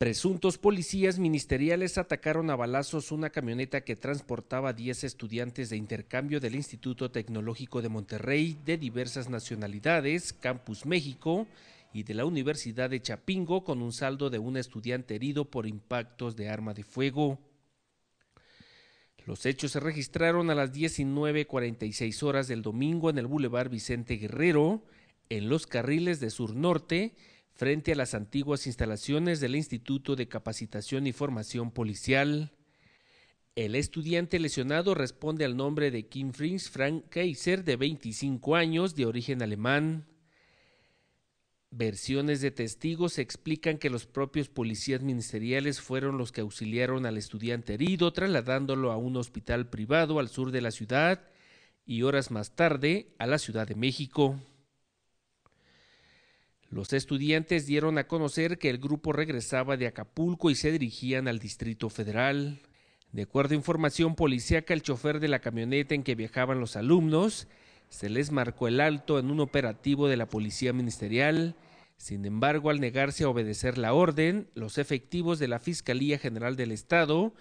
Presuntos policías ministeriales atacaron a balazos una camioneta que transportaba 10 estudiantes de intercambio del Instituto Tecnológico de Monterrey de diversas nacionalidades, Campus México y de la Universidad de Chapingo, con un saldo de un estudiante herido por impactos de arma de fuego. Los hechos se registraron a las 19.46 horas del domingo en el Boulevard Vicente Guerrero, en los carriles de Sur Norte, frente a las antiguas instalaciones del Instituto de Capacitación y Formación Policial. El estudiante lesionado responde al nombre de Kim Frings Frank Kaiser, de 25 años, de origen alemán. Versiones de testigos explican que los propios policías ministeriales fueron los que auxiliaron al estudiante herido, trasladándolo a un hospital privado al sur de la ciudad y horas más tarde a la Ciudad de México. Los estudiantes dieron a conocer que el grupo regresaba de Acapulco y se dirigían al Distrito Federal. De acuerdo a información policíaca, el chofer de la camioneta en que viajaban los alumnos se les marcó el alto en un operativo de la Policía Ministerial. Sin embargo, al negarse a obedecer la orden, los efectivos de la Fiscalía General del Estado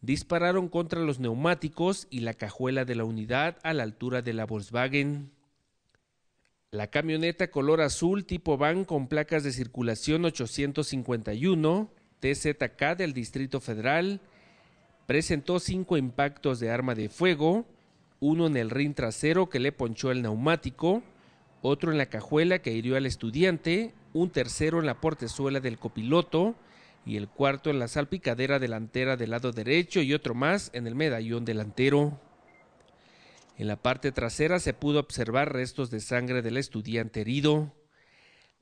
dispararon contra los neumáticos y la cajuela de la unidad a la altura de la Volkswagen. La camioneta color azul tipo van con placas de circulación 851 TZK del Distrito Federal presentó cinco impactos de arma de fuego, uno en el rin trasero que le ponchó el neumático, otro en la cajuela que hirió al estudiante, un tercero en la portezuela del copiloto y el cuarto en la salpicadera delantera del lado derecho y otro más en el medallón delantero. En la parte trasera se pudo observar restos de sangre del estudiante herido.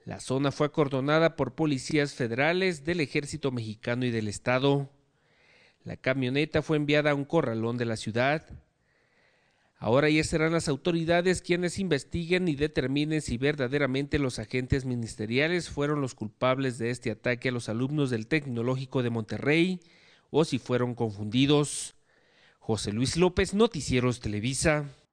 La zona fue acordonada por policías federales del ejército mexicano y del estado. La camioneta fue enviada a un corralón de la ciudad. Ahora ya serán las autoridades quienes investiguen y determinen si verdaderamente los agentes ministeriales fueron los culpables de este ataque a los alumnos del Tecnológico de Monterrey o si fueron confundidos. José Luis López, Noticieros Televisa.